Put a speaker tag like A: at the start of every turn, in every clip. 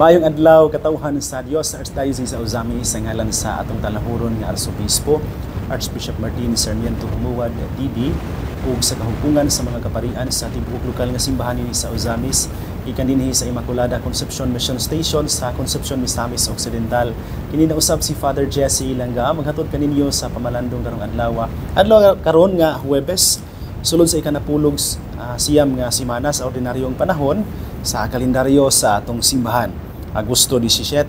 A: Bayong adlaw katauhan sa Dios sa Archdiocese sa Uzami sa ngalan sa atong talahuron nga Arsobispo Archbishop Martin Sarmiento Humuwad DD ug sa kahukungan sa mga kaparian sa tibuok lokal nga simbahan ni sa Uzamis ikan dinhi sa Immaculada Conception Mission Station sa Conception Misamis Occidental kini usab si Father Jesse Langga maghatod kaninyo sa pamalandong karong adlaw adlaw karon nga Huwebes sulod sa ikanapulog uh, siyam nga semana sa ordinaryong panahon sa kalendaryo sa atong simbahan. Agosto 17,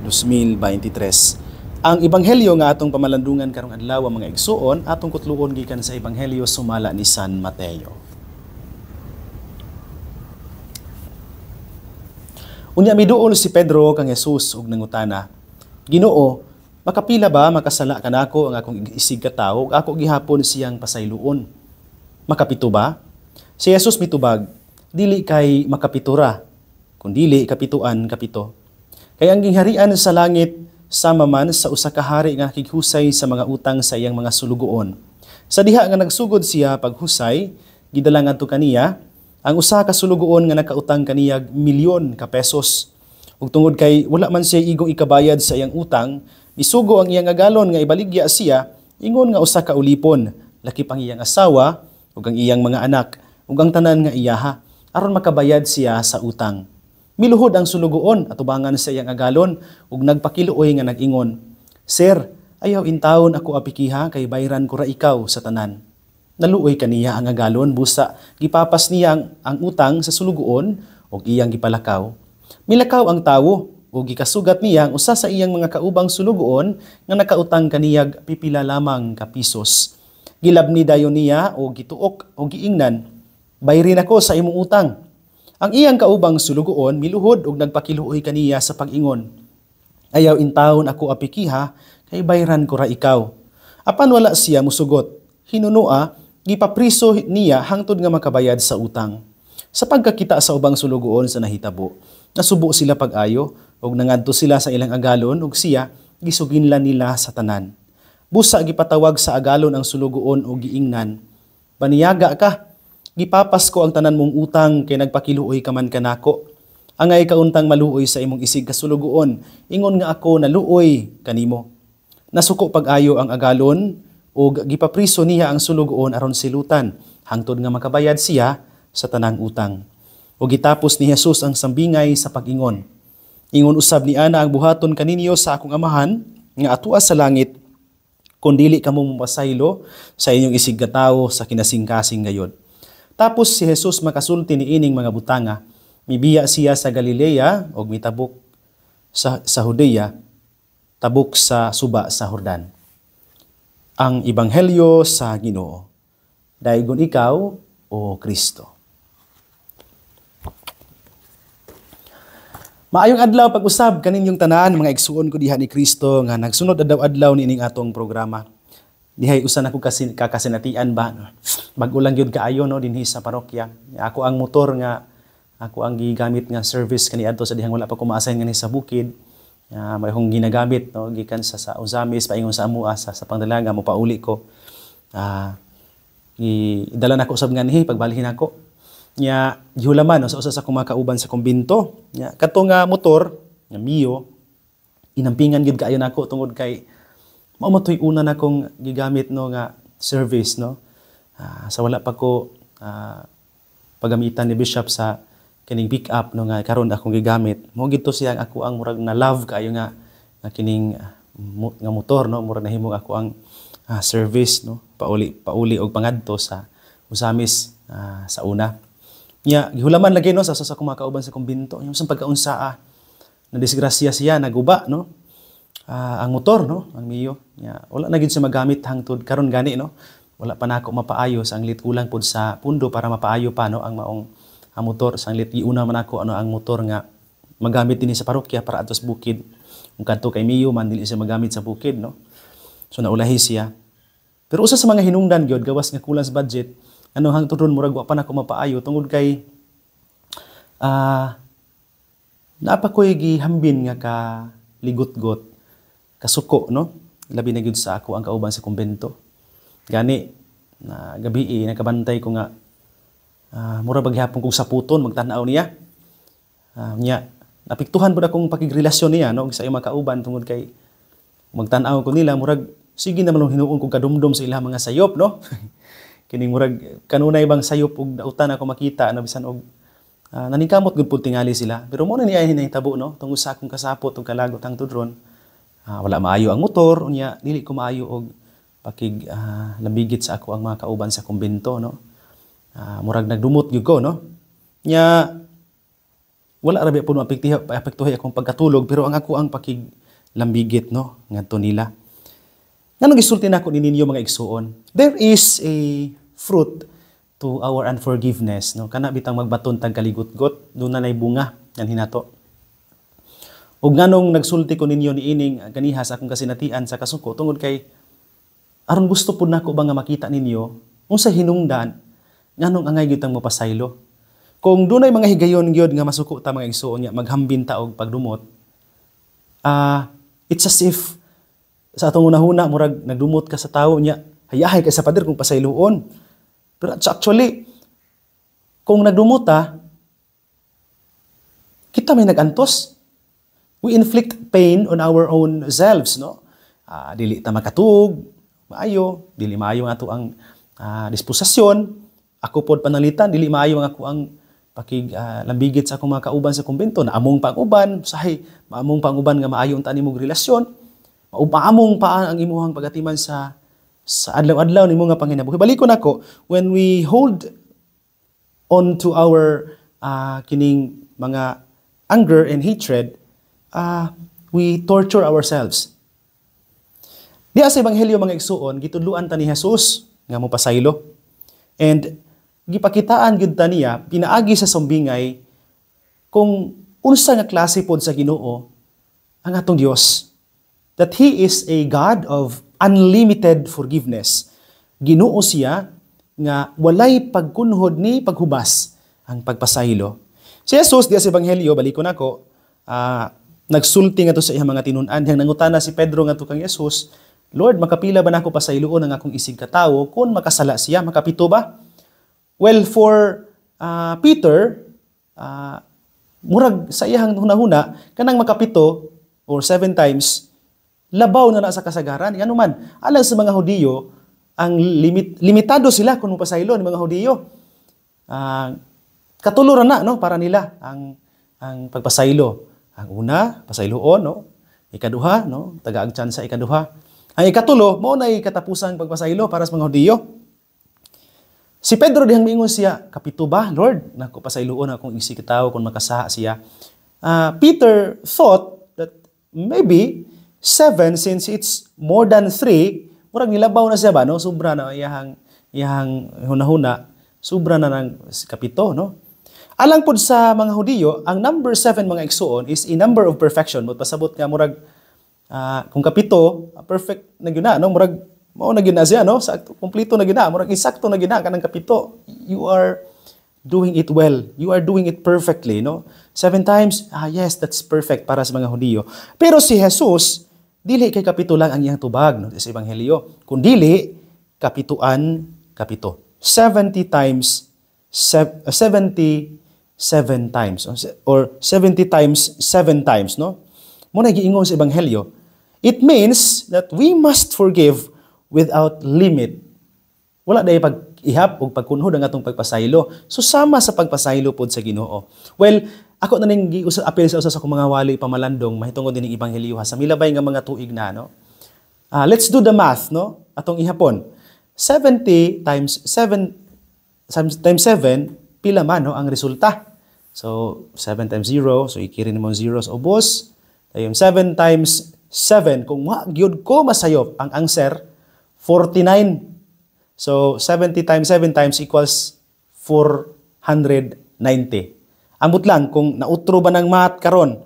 A: 2023. Ang ebanghelyo nga atong pamalandungan karong adlaw mga igsuon atong kutluon gikan sa ebanghelyo sumala ni San Mateo. Unya miduol si Pedro kang Jesus ug nangutana, Ginoo, makapila ba makasala kanako ang akong isig katawo ug ako gihapon siyang pasayloon? Makapito ba? Si Jesus mitubag, dili kay makapitura kundili kapituan kapito. Kay ang gingharian sa langit sama man sa usa ka hari nga kigusay sa mga utang sa iyang mga sulugoon. Sa diha nga nagsugod siya paghusay, gidala ngadto kaniya ang usa ka sulugoon nga nakautang kaniya milyon ka pesos. Ug tungod kay wala man siya igong ikabayad sa iyang utang, misugo ang iyang agalon nga ibaligya siya ingon nga usa ka ulipon, laki pang iyang asawa ug ang iyang mga anak ug ang tanan nga iyaha aron makabayad siya sa utang. Miluhod ang sunugoon at ubangan sa iyang agalon ug nagpakiluoy nga nagingon, Sir, ayaw intawon ako apikiha kay bayran ko ra ikaw sa tanan. Naluoy kaniya ang agalon busa gipapas niya ang, utang sa sulugoon ug iyang gipalakaw. Milakaw ang tawo ug gikasugat niya ang usa sa iyang mga kaubang sulugoon nga nakautang kaniyag pipila lamang ka pisos. Gilabni dayon niya og gituok og giingnan, bayrin ako sa imong utang ang iyang kaubang sulugoon miluhod og nagpakiluoy kaniya sa pag-ingon. Ayaw intawon ako apikiha kay bayran ko ra ikaw. Apan wala siya musugot. Hinunua gipapriso niya hangtod nga makabayad sa utang. Sa pagkakita sa ubang sulugoon sa nahitabo, nasubo sila pag-ayo ug nangadto sila sa ilang agalon ug siya gisuginlan nila sa tanan. Busa gipatawag sa agalon ang sulugoon og giingnan. Baniyaga ka, gipapasko ang tanan mong utang kay nagpakiluoy ka man kanako. Angay kauntang maluoy sa imong isig kasulugoon, ingon nga ako naluoy kanimo. Nasuko pag-ayo ang agalon ug gipapriso niya ang sulugoon aron silutan hangtod nga makabayad siya sa tanang utang. O gitapos ni Jesus ang sambingay sa pag-ingon. Ingon usab ni ana ang buhaton kaninyo sa akong amahan nga atua sa langit kung dili ka mo mapasaylo sa inyong isiggatawo sa kinasingkasing ngayon. Tapos si Jesus makasulti ni ining mga butanga, mibiya siya sa Galilea og mitabok sa, sa Judea, tabok sa suba sa Hordan. Ang Ibanghelyo sa Ginoo. Daigon ikaw o Kristo. Maayong adlaw pag-usab kaninyong tanan mga igsuon ko diha ni Kristo nga nagsunod adlaw-adlaw ni ining atong programa dihay usan na kasin, kasi kakasinatian ba no? magulang gyud kaayo no dinhi sa parokya ako ang motor nga ako ang gigamit nga service kani kaniadto sa dihang wala pa ko ma-assign sa bukid uh, ah, may akong ginagamit no gikan sa sa Ozamis paingon sa Amua sa, sa pangdalaga mo pauli ko uh, idala nako sab nga nihi pagbalihin ako nya gihulaman no, sa usa sa kumakauban sa kumbinto nya kato nga motor nga Mio inampingan gid kaayo nako tungod kay mao matoy una na kong gigamit no nga service no uh, sa wala pa ko uh, pagamitan ni bishop sa kining pick up no nga karon akong gigamit mo gito siya ako ang murag na love kayo nga nga kining ah, nga motor no murag himong ako ang uh, service no pauli pauli og pangadto sa usamis uh, sa una niya yeah, gihulaman lagi no sa sa, sa kumakauban sa kumbinto yung sa pagkaunsaa na disgrasya siya naguba no uh, ang motor no ang Mio nya wala na gid siya magamit hangtod karon gani no wala pa nako na mapaayos ang lit kulang pud sa pundo para mapaayo pa no ang maong ang motor sang lit iuna man ako ano ang motor nga magamit din sa parokya para atos bukid ang kadto kay Mio man dili siya magamit sa bukid no so naulahi siya pero usa sa mga hinungdan gyud gawas nga kulang sa budget ano hang turon murag wa pa nako mapaayo tungod kay ah uh, napakoy gihambin nga ka ligot-got kasuko no labi na gyud sa ako ang kauban sa kumbento gani na gabi eh, nakabantay ko nga uh, mura baghapon kong saputon magtan-aw niya uh, niya apiktuhan pud akong pakigrelasyon niya no sa imong kauban tungod kay magtan-aw ko nila murag sige na ang hinuon kong kadumdum sa ilang mga sayop no kining murag kanunay bang sayop og nautan ako makita ano bisan og uh, ah, naningkamot gud pud tingali sila pero mo na niya tabo no tungod sa akong kasapot ug kalagot ang tudron Ah, wala maayo ang motor unya dili ko maayo og pakig uh, ah, lambigit sa ako ang mga kauban sa kumbento no uh, murag nagdumot gyud ko no nya wala ra rabi po maapektuhay akong pagkatulog pero ang ako ang pakig lambigit no ngadto nila Nganong gisulti nako ni ninyo mga igsuon? There is a fruit to our unforgiveness no kana bitang magbaton tang kaligot-got do na nay bunga yan hinato Ug nganong nagsulti ko ninyo ni ining ah, kaniha sa akong kasinatian sa kasuko tungod kay aron gusto pud nako ba nga makita ninyo unsa hinungdan nganong angay gyud tang mapasaylo. Kung dunay mga higayon gyud nga masuko ta mga igsuon nga maghambin ta og pagdumot, ah uh, it's as if sa atong unahuna murag nagdumot ka sa tawo nya hayahay kay sa pader kung pasayloon. Pero actually kung nagdumot ta kita may nagantos we inflict pain on our own selves, no? Uh, dili ta makatug, maayo, dili maayo ato ang uh, ah, disposisyon Ako pod panalitan, dili maayo ang ako ang pakig uh, lambigit sa akong mga kauban sa kumbento na among panguban sahi maamong panguban nga maayo unta nimong relasyon maamong pa ang imuhang pagatiman sa sa adlaw-adlaw nimo nga panginabuhi balikon nako when we hold on to our uh, kining mga anger and hatred uh, we torture ourselves. Di sa Ebanghelyo mga igsuon, gitudluan ta ni Jesus nga mo pasaylo. And gipakitaan gyud ta niya pinaagi sa sumbingay kung unsa nga klase pod sa Ginoo ang atong Dios. That he is a God of unlimited forgiveness. Ginoo siya nga walay pagkunhod ni paghubas ang pagpasaylo. Si Jesus di sa Ebanghelyo, balik balikon ako, uh, ah, nagsulti nga to sa iyang mga tinunan. Hang nangutana si Pedro nga to kang Yesus, Lord, makapila ba nako pa sa iluon ang akong isig katawo kung makasala siya? Makapito ba? Well, for uh, Peter, uh, murag sa iyang hunahuna, kanang makapito or seven times, labaw na na sa kasagaran. Ano man, alang sa mga Hudiyo, ang limit, limitado sila kung mapasailo ng mga Hudiyo. Uh, ah, katuluran na no, para nila ang, ang pagpasailo. Ang una, pasayloon, no? Ikaduha, no? Tagaagtsan sa ikaduha. Ang ikatulo, mo na katapusang pagpasailo para sa mga Hudiyo. Si Pedro dihang miingon siya, "Kapito ba, Lord? Nako pasayloon akong isikitaw kung makasaha siya." Uh, Peter thought that maybe seven since it's more than three, murag nilabaw na siya ba, no? Sobra na iyahang iyahang hunahuna, sobra na ng kapito, no? Alang pod sa mga Hudiyo, ang number 7 mga igsuon is a number of perfection. Mo pasabot nga murag uh, kung kapito, perfect na gyud no murag mao na gyud na siya no, sakto, kumpleto na gina, na, murag insakto na gina na kanang kapito. You are doing it well. You are doing it perfectly, no? Seven times, ah yes, that's perfect para sa mga Hudiyo. Pero si Jesus, dili kay kapito lang ang iyang tubag no, sa ebanghelyo. Kun dili kapituan kapito. 70 times 70 seven times or 70 times seven times no mo na giingon sa ebanghelyo it means that we must forgive without limit wala day pag ihap og pagkunhod ang atong pagpasaylo so sa pagpasaylo pod sa Ginoo well ako na ning giusap apil sa usa sa akong mga wali pamalandong mahitungod din ang ebanghelyo ha sa milabay nga mga tuig na no uh, let's do the math no atong ihapon 70 times 7 times 7 pila man no ang resulta So, 7 times 0. So, ikirin mo 0 boss, tayo Dayon 7 times 7. Kung magyod ko masayop ang answer, 49. So, 70 times 7 times equals 490. Ambot lang kung nautro ba ng math karon.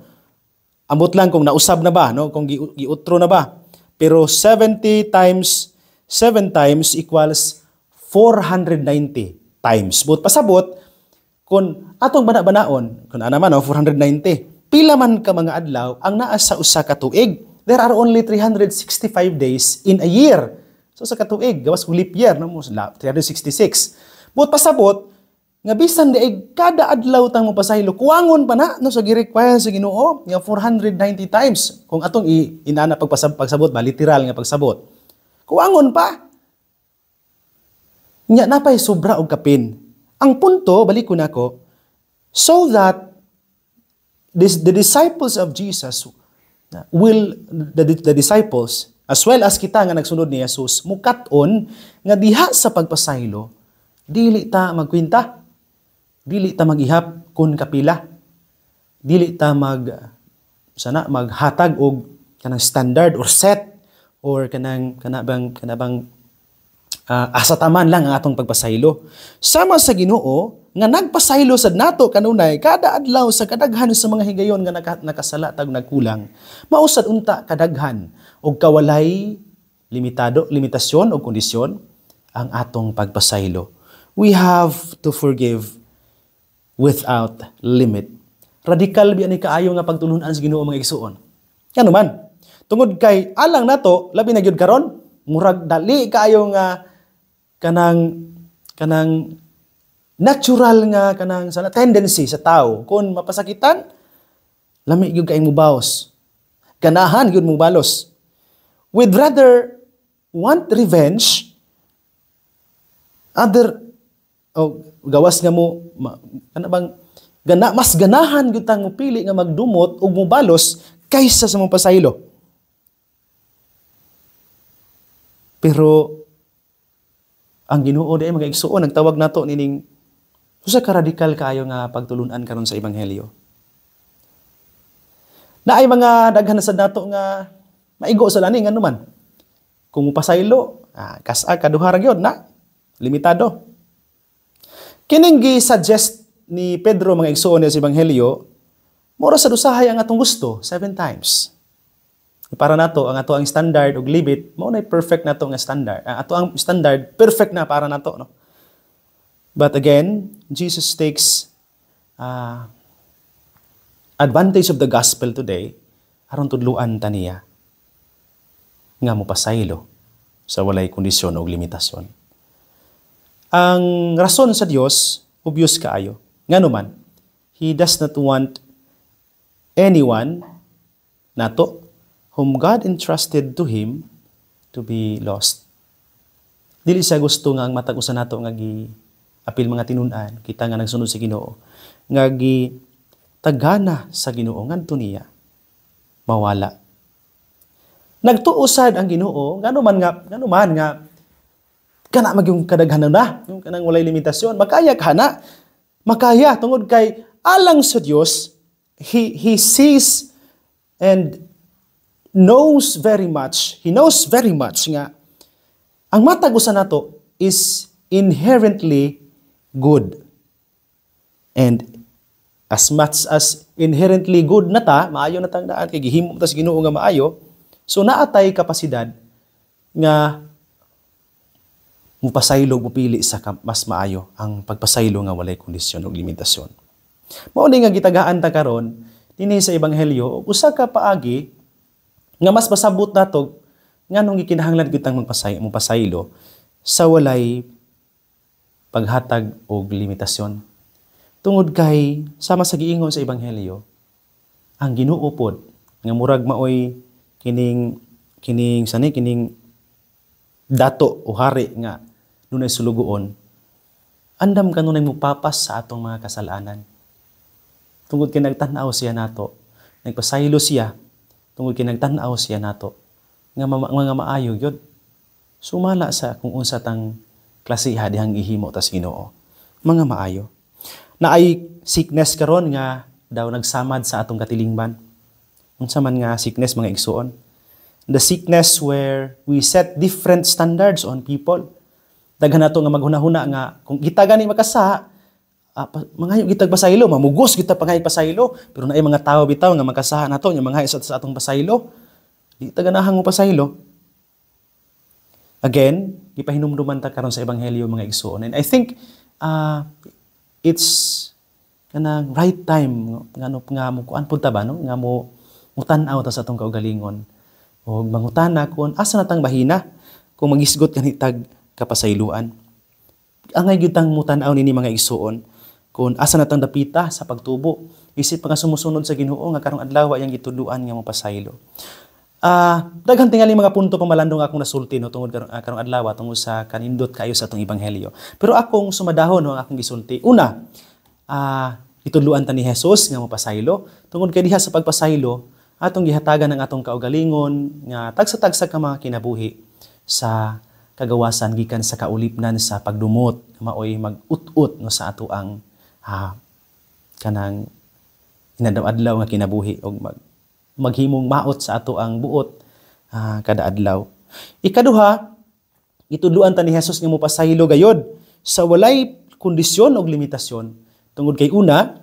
A: Ambot lang kung nausab na ba, no? Kung giutro na ba. Pero 70 times 7 times equals 490 times. But pasabot, kung atong bana-banaon, kung ana man, no, 490, pila man ka mga adlaw ang naa sa usa ka tuig. There are only 365 days in a year. So sa katuig, gawas ko leap year, no? 366. But pasabot, nga bisan di ay kada adlaw tang mapasahilo, kuangon pa na no, sa gi-require sa Ginoo nga 490 times kung atong i inana pagpasab pagsabot ba literal nga pagsabot. Kuangon pa. Nya napay sobra og kapin ang punto, balik ko na ko, so that this, the disciples of Jesus will, the, the disciples, as well as kita nga nagsunod ni Jesus, mukaton nga diha sa pagpasaylo, dili ta magkwinta, dili ta magihap kun kapila, dili ta mag sana maghatag og kanang standard or set or kanang kanabang kanabang uh, ah, asataman lang ang atong pagpasaylo. Sama sa Ginoo nga nagpasaylo sad nato kanunay kada adlaw sa kadaghan sa mga higayon nga naka, nakasala tag nagkulang. Mao unta kadaghan og kawalay limitado limitasyon o kondisyon ang atong pagpasaylo. We have to forgive without limit. Radikal biya ni kaayo nga pagtulunan sa Ginoo mga igsuon. Kano man, tungod kay alang nato labi na gyud karon murag dali kaayo nga kanang kanang natural nga kanang sa tendency sa tao kung mapasakitan lami gyud kay mubaos ganahan gyud mo balos we'd rather want revenge other oh, gawas nga mo ma, ano bang gana mas ganahan gyud tang pili nga magdumot og mubalos kaysa sa mong pasaylo pero ang Ginoo day mga igsuon nagtawag nato nining usa ka radikal kaayo nga pagtulunan karon sa ebanghelyo. Na ay mga daghan sad nato nga maigo sa lani ngano man. Kung pasaylo, ah, kasa ah, kaduha ra gyud na limitado. Kining gi-suggest ni Pedro mga igsuon sa ebanghelyo mura sa usahay ang atong gusto seven times para nato ang ato ang standard og limit mao nay perfect nato nga standard uh, ato ang standard perfect na para nato no but again Jesus takes uh, advantage of the gospel today aron tudluan ta niya nga mo pasaylo sa walay kondisyon o limitasyon ang rason sa Dios obvious kaayo ngano man he does not want anyone nato whom God entrusted to him to be lost. Dili siya gusto nga ang matag usa nato nga gi apil mga tinunan, kita nga nagsunod sa si Ginoo, nga gi tagana sa Ginoo ngadto niya mawala. Nagtuosad ang Ginoo, ngano man nga ngano man nga kana magyung kadaghanan na, yung kanang walay limitasyon, makaya kana. Makaya tungod kay alang sa Dios, he he sees and knows very much, he knows very much nga, ang matag usa nato is inherently good. And as much as inherently good na ta, maayo na tang daan, kay gihimo tas Ginoo nga maayo, so naatay kapasidad nga mupasaylog mupili sa mas maayo ang pagpasaylo nga walay kondisyon o limitasyon. Mao nga gitagaan ta karon dinhi sa ebanghelyo usa ka paagi nga mas pasabot na to, nga nung gikinahanglan kitang magpasay, magpasaylo sa walay paghatag o limitasyon. Tungod kay sama sa giingon sa Ebanghelyo, ang ginuupod nga murag maoy kining kining sani kining dato o hari nga nunay sulugoon andam kanunay papas sa atong mga kasalanan tungod kay nagtan-aw siya nato nagpasaylo siya tungod kay nagtan-aw siya nato nga ma- nga maayo gyud sumala sa kung unsa tang klasiha dihang ihimo ta Ginoo mga maayo na ay sickness karon nga daw nagsamad sa atong katilingban unsa man nga sickness mga igsuon the sickness where we set different standards on people daghan nato nga maghunahuna nga kung kita gani makasa uh, ah, mangayo gitag pasaylo mamugos kita pangay pasaylo pero naay mga tao bitaw nga magkasahan nato nya mangayo sa, sa atong pasaylo di taganahang mo pasaylo again gipahinumduman ta karon sa ebanghelyo mga igsoon and i think uh, it's kanang right time nga no nga mo kuan pud ba no nga mo mutan-aw ta sa atong kaugalingon o mangutana kun asa natang bahina kung magisgot kanitag kapasayloan angay gyud tang mutan-aw nini mga igsoon kung asa natang dapita sa pagtubo. Isip pa nga sumusunod sa Ginoo nga karong adlaw ang gituduan nga mapasaylo. Ah, uh, daghan tingali mga punto pamalandong akong nasulti no tungod karong, ah, karong adlaw ah, tungod sa kanindot kayo sa atong ebanghelyo. Pero akong sumadahon no ang akong gisulti. Una, ah uh, itudluan ta ni Hesus nga mapasaylo tungod kay diha sa pagpasaylo atong gihatagan ng atong kaugalingon nga tagsa-tagsa ka mga kinabuhi sa kagawasan gikan sa kaulipnan sa pagdumot maoy mag ut no sa ato ang ah, kanang inadaw-adlaw nga kinabuhi og mag, maghimong maot sa ato ang buot ha, ah, kada adlaw. Ikaduha, itudluan ta ni Hesus nga mopasahilo gayod sa walay kondisyon og limitasyon. Tungod kay una,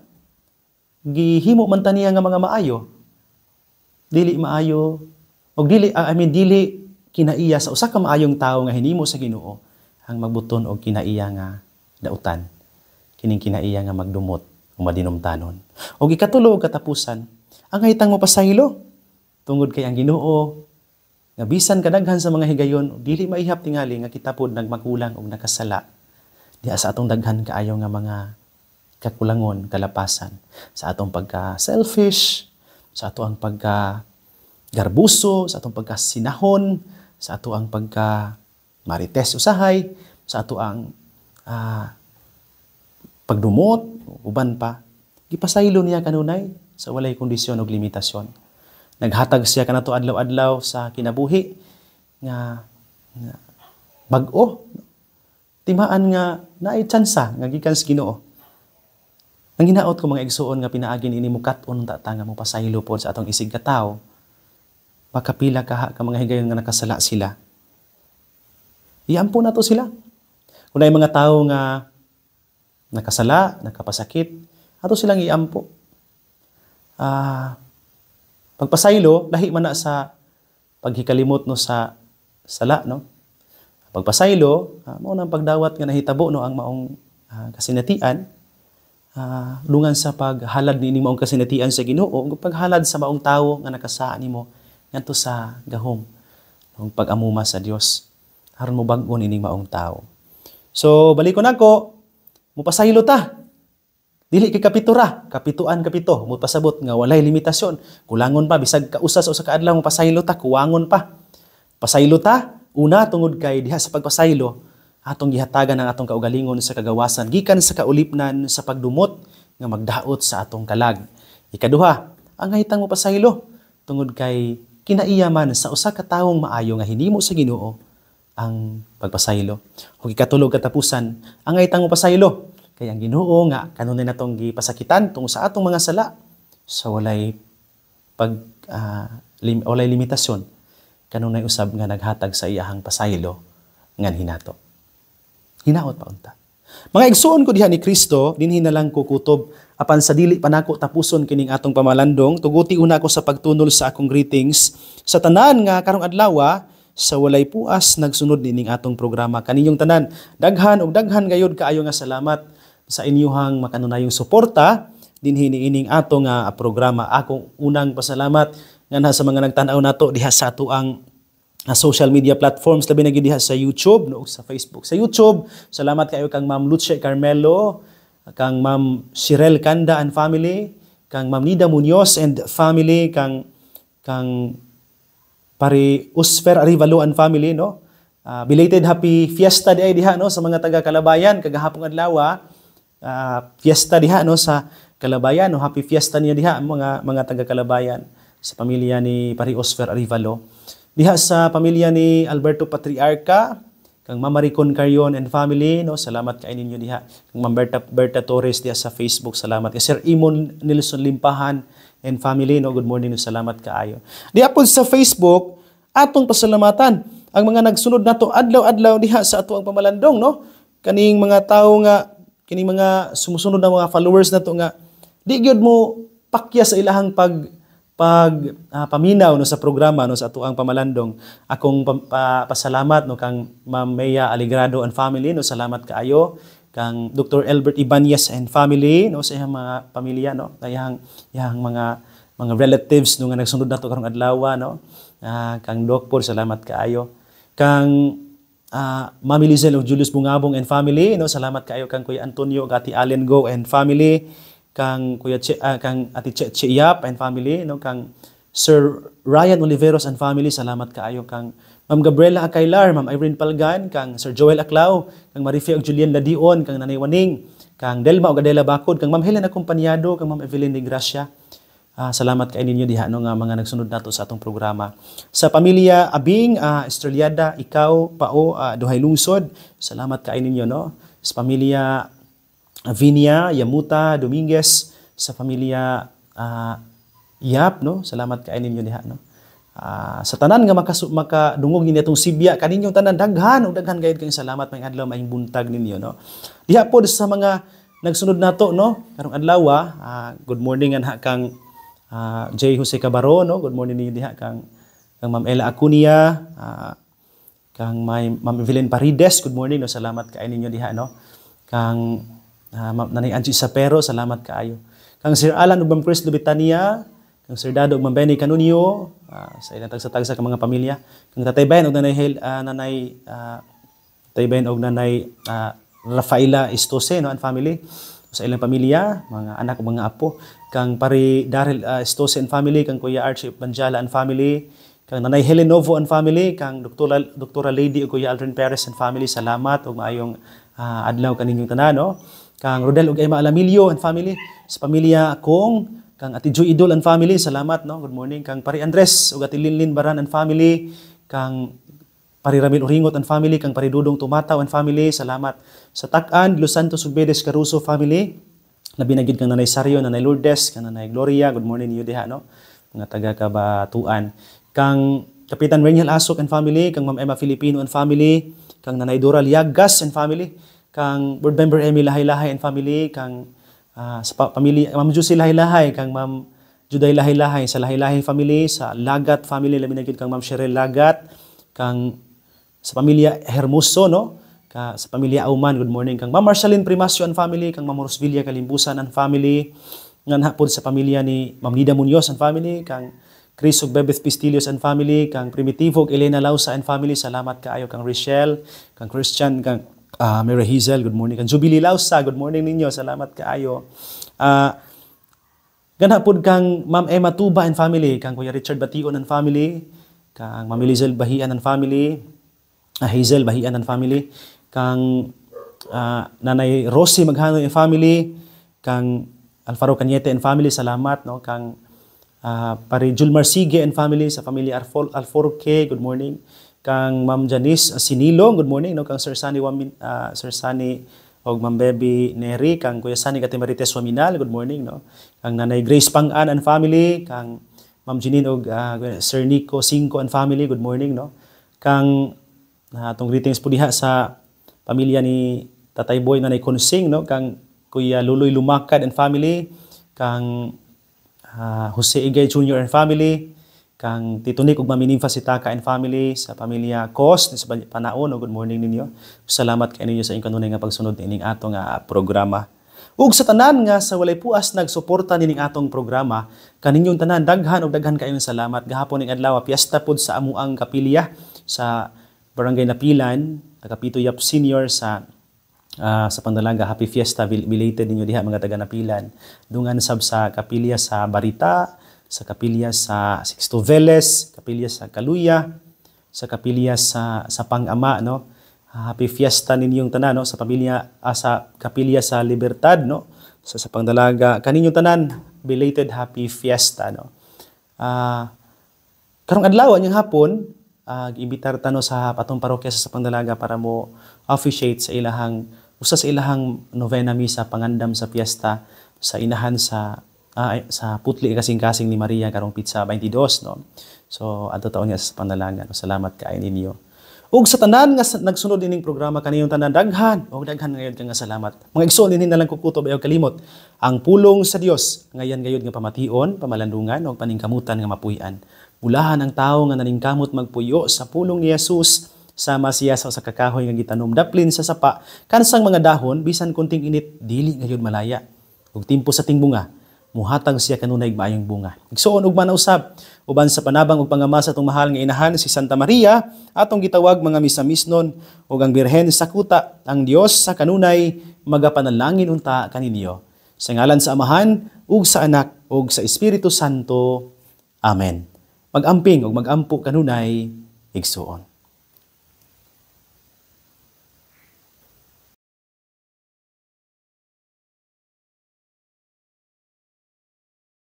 A: gihimo man ta nga mga maayo. Dili maayo og dili ah, I mean dili kinaiya sa usa ka maayong tawo nga hinimo sa Ginoo ang magbuton og kinaiya nga dautan kining kinaiya nga magdumot ug madinumtanon. Og ikatulo katapusan, ang hitang mo pasahilo tungod kay ang Ginoo nabisan kadaghan sa mga higayon dili maihap tingali nga kita pod nagmagulang og nakasala Di sa atong daghan kaayo nga mga kakulangon, kalapasan sa atong pagka selfish, sa ato ang pagka garbuso, sa atong pagka sinahon, sa ato ang pagka marites usahay, sa ato ang uh, pagdumot, uban pa. Gipasaylo niya kanunay sa walay kondisyon o limitasyon. Naghatag siya kanato adlaw-adlaw sa kinabuhi nga, nga bag-o. Timaan nga naay tsansa nga gikan sa Ginoo. Ang ginaot ko mga igsuon nga pinaagin ini mukat-on ta nga mo pasaylo pod sa atong isig ka tawo. Makapila kaha ka mga higayon nga nakasala sila. Iampo na to sila. Kunay mga tao nga nakasala, nakapasakit, ato silang iampo. Ah, pagpasaylo, lahi man na sa paghikalimot no sa sala no. Pagpasaylo, ah, mao nang pagdawat nga nahitabo no ang maong ah, kasinatian ah, lungan sa paghalad ni ining maong kasinatian sa Ginoo ug paghalad sa maong tawo nga nakasaan nimo ngadto sa gahom ng pag-amuma sa Dios aron mo bag-on ining maong tawo. So, balik ko nako Mupasahilo ta. Dili kay kapitura, kapituan kapito, mupasabot nga walay limitasyon. Kulangon pa bisag kausa sa sa kaadlaw mupasahilo ta, kuwangon pa. Pasahilo ta una tungod kay diha sa pagpasahilo atong gihatagan ang atong kaugalingon sa kagawasan gikan sa kaulipnan sa pagdumot nga magdaot sa atong kalag. Ikaduha, ang hitang mo pasahilo tungod kay kinaiyaman sa usa ka taong maayo nga hinimo sa Ginoo ang pagpasaylo. O gikatulog katapusan, ang aitang upasaylo. Kaya ang ginoo nga, kanunay na itong gipasakitan tungo sa atong mga sala. So walay pag uh, lim, walay limitasyon kanunay usab nga naghatag sa iyahang pasaylo ngan hinato. Hinaot pa unta. Mga igsuon ko diha ni Kristo, din hinalang ko kutob apan sa dili pa nako tapuson kining atong pamalandong, tuguti una ko sa pagtunol sa akong greetings sa tanan nga karong adlaw ah, sa walay puas nagsunod nining atong programa kaninyong tanan daghan og daghan gayud kaayo nga salamat sa inyuhang makanunayong suporta dinhi niining atong uh, programa akong unang pasalamat nga sa mga nagtan-aw nato diha sa ato ang uh, social media platforms labi na diha sa YouTube no sa Facebook sa YouTube salamat kaayo kang Ma'am Lucia Carmelo kang Ma'am Shirel Kanda and family kang Ma'am Nida Munoz and family kang kang pari Usfer Arivaluan family no. Uh, belated happy fiesta di ay diha no sa mga taga Kalabayan kagahapon adlaw. Uh, fiesta diha no sa Kalabayan no happy fiesta niya diha mga mga taga Kalabayan sa pamilya ni pari Osfer Arivalo. Diha sa pamilya ni Alberto Patriarca kang Mama Ricon Carion and family no salamat kay ninyo diha kang Mamberta Berta Torres diha sa Facebook salamat kay Sir Imon Nelson Limpahan and family. No? Good morning. No? Salamat kaayo. Di apon sa Facebook, atong pasalamatan ang mga nagsunod nato adlaw-adlaw diha sa ato pamalandong. No? Kaning mga tao nga, kaning mga sumusunod na mga followers nato nga, di gyud mo pakya sa ilahang pag pag uh, paminaw no sa programa no sa atuang pamalandong akong pa, pa, pasalamat no kang Ma'am Maya Aligrado and family no salamat kaayo kang Dr. Albert Ibanez and family no sa iyang mga pamilya no iyang iyang mga mga relatives no nga nagsunod nato karong adlaw no uh, kang Doc Paul salamat kaayo kang uh, Mami Lizel o Julius Bungabong and family no salamat kaayo kang Kuya Antonio Gati Allen Go and family kang Kuya che, uh, kang Ati che, che Yap and family no kang Sir Ryan Oliveros and family salamat kaayo kang Ma'am Gabriela Akailar, Ma'am Irene Palgan, kang Sir Joel Aklaw, kang Marifia Julian Ladion, kang Nanay Waning, kang Delma Ogadela Bakod, kang Ma'am Helen Acompañado, kang Ma'am Evelyn de Gracia. Uh, ah, salamat kay ninyo diha no nga mga nagsunod nato sa atong programa. Sa pamilya Abing, uh, Estrellada, ikaw, Pao, uh, Duhay Lungsod, salamat kay ninyo no. Sa pamilya Vinia, Yamuta, Dominguez, sa pamilya uh, Yap, no? Salamat kay ninyo diha no. Uh, sa tanan nga maka, makadungog ninyo itong sibya, kaninyong tanan, daghan, o daghan gayud kayong salamat, may adlaw, may buntag ninyo, no? Diha po sa mga nagsunod nato, no? Karong adlaw, uh, good morning anha kang uh, J. Jose Cabarro, no? Good morning ninyo diha kang, kang Ma'am Ella Acunia, uh, kang may, Ma'am Evelyn Parides, good morning, no? Salamat kaayo ninyo diha, no? Kang uh, Ma'am Nanay Angie Sapero, salamat kaayo. Kang Sir Alan Ubam Chris Lubitania, ng Sir ug Mambeni kanunyo uh, ah, sa ilang tagsa-tagsa ka mga pamilya kang Tatay Ben ug Nanay Hel, uh, Nanay uh, ah, Tatay Ben ug Nanay uh, Rafaela Estose no and family sa ilang pamilya, mga anak ug mga apo, kang pari Daryl uh, Estose and family, kang Kuya Archie Banjala and family, kang Nanay Helen Novo and family, kang Doktora, Doktora Lady ug Kuya Aldrin Perez and family, salamat ug maayong uh, adlaw kaninyong tanan no. Kang Rodel ug Emma Alamilio and family, sa pamilya kong kang Ati Joy Idol and family, salamat no. Good morning kang Pari Andres ug Ati Linlin Baran and family, kang Pari Ramil Uringot and family, kang Pari Dudong Tumataw and family, salamat. Sa Takan, Los Santos Ubedes Caruso family, labi na gid kang Nanay Sario, Nanay Lourdes, kang Nanay Gloria, good morning niyo diha no. Mga taga kabatuan. Kang Kapitan Renial Asok and family, kang Ma'am Emma Filipino and family, kang Nanay Dora Liagas and family, kang board member Emily Lahay-Lahay and family, kang uh, sa pamilya Ma'am Juicy Lahilahay kang Ma'am Juday Lahilahay sa Lahilahay family sa Lagat family labi na kang Ma'am Cheryl Lagat kang sa pamilya Hermoso no ka sa pamilya Auman good morning kang Ma'am Marceline Primacio and family kang Ma'am Rosvilla Kalimbusan and family ngan hapon sa pamilya ni Ma'am Nida Munoz and family kang Chris ug Bebeth Pistilios and family kang Primitivo Elena Lausa and family salamat kaayo kang Richelle kang Christian kang Uh, ah, Mira Hazel, good morning. Jubilee Lausa, good morning ninyo. Salamat kaayo. Uh, ah, Ganapod kang Ma'am Emma Tuba and family, kang Kuya Richard Bation and family, kang Ma'am Elizabeth Bahian and family, uh, Hazel Bahian and family, kang uh, Nanay Rosie Maghano and family, kang Alfaro Cañete and family, salamat, no? kang uh, pare Julmar Sige and family, sa family Alfor Alforque, good morning kang Ma'am Janice Sinilo, good morning no kang Sir Sani Wamin, uh, ah, Sir Sani og Ma'am Beby Neri kang Kuya Sani Katimarites Waminal, good morning no. Kang Nanay Grace Pangan and family, kang Ma'am Janine og uh, Sir Nico Cinco and family, good morning no. Kang uh, tong greetings po diha sa pamilya ni Tatay Boy Nanay Konsing no, kang Kuya Luloy Lumakad and family, kang uh, Jose Igay Jr. and family, kang titunik ug maminimfa si Taka and family sa pamilya Cos sa panahon good morning ninyo. Salamat kay ninyo sa inyong kanunay nga pagsunod nining ato nga ah, programa. Ug sa tanan nga sa walay puas nagsuporta nining atong programa, kaninyong tanan daghan ug daghan kayong salamat gahapon ning adlaw piyesta pod sa amuang kapilya sa Barangay Napilan, Kapito Yap Senior sa uh, sa Pandalaga. Happy Fiesta related ninyo diha mga taga Napilan. Dungan sab sa kapilya sa Barita, sa kapilya sa Sixto Veles, kapilya sa Kaluya, sa kapilya sa sa Pangama no. Happy fiesta ninyong tanan no sa pamilya ah, sa kapilya sa Libertad no. Sa sa Pangdalaga kaninyong tanan belated happy fiesta no. Ah karong adlaw ning hapon ah, imbitar tano sa patong parokya sa Pangdalaga para mo officiate sa ilahang usa sa ilahang novena misa pangandam sa piyesta sa inahan sa uh, sa putli kasing-kasing ni Maria karong pizza 22 no. So adto taon niya sa panalangin. No? Salamat kay ninyo. Ug sa tanan nga nagsunod ining programa kaniyong tanan daghan og daghan ngayon nga salamat. Mga igsoon ninyo na lang kukutob ayaw kalimot ang pulong sa Dios ngayon gayud nga pamation, pamalandungan ug paningkamutan nga mapuy-an. Bulahan ang tawo nga naningkamot magpuyo sa pulong ni Hesus sama siya sa sa kakahoy nga gitanom daplin sa sapa kansang mga dahon bisan kunting init dili gayud malaya. Ug timpo sa tingbunga muhatag siya kanunay maayong bunga. Igsuon ug manausab uban sa panabang ug pangamasa atong mahal nga inahan si Santa Maria atong gitawag mga misamisnon ug ang Birhen sa kuta ang Dios sa kanunay magapanalangin unta kaninyo. Sa ngalan sa Amahan ug sa Anak ug sa Espiritu Santo. Amen. Magamping ug magampo kanunay igsuon.